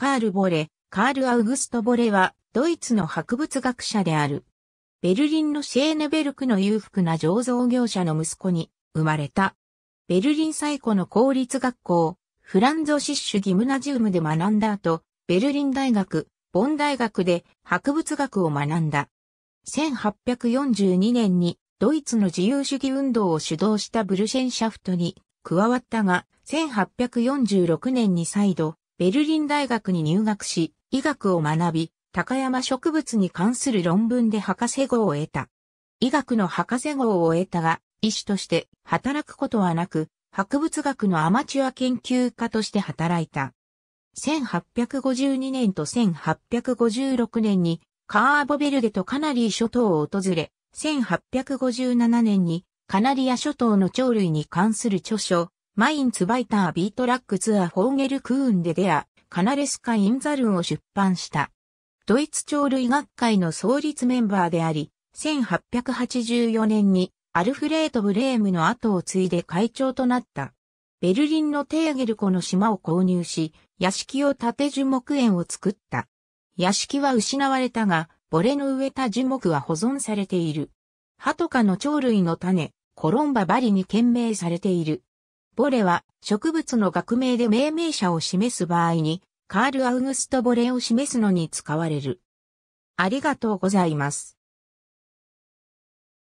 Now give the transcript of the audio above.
カール・ボレ、カール・アウグスト・ボレは、ドイツの博物学者である。ベルリンのシェーネベルクの裕福な醸造業者の息子に生まれた。ベルリン最古の公立学校、フランゾシッシュ・ギムナジウムで学んだ後、ベルリン大学、ボン大学で博物学を学んだ。1842年にドイツの自由主義運動を主導したブルシェンシャフトに加わったが、1846年に再度ベルリン大学に入学し、医学を学び、高山植物に関する論文で博士号を得た。医学の博士号を得たが、医師として働くことはなく、博物学のアマチュア研究家として働いた。1852年と1856年にカーボベルデとカナリー諸島を訪れ、1857年にカナリア諸島の鳥類に関する著書、マインツバイタービートラックツアーフォーゲルクーンでデア、カナレスカインザルンを出版した。ドイツ鳥類学会の創立メンバーであり、1884年にアルフレート・ブレームの後を継いで会長となった。ベルリンのテーゲル湖の島を購入し、屋敷を建て樹木園を作った。屋敷は失われたが、ボレの植えた樹木は保存されている。ハトカの鳥類の種、コロンババリに懸命されている。ボレは植物の学名で命名者を示す場合に、カール・アウグスト・ボレを示すのに使われる。ありがとうございます。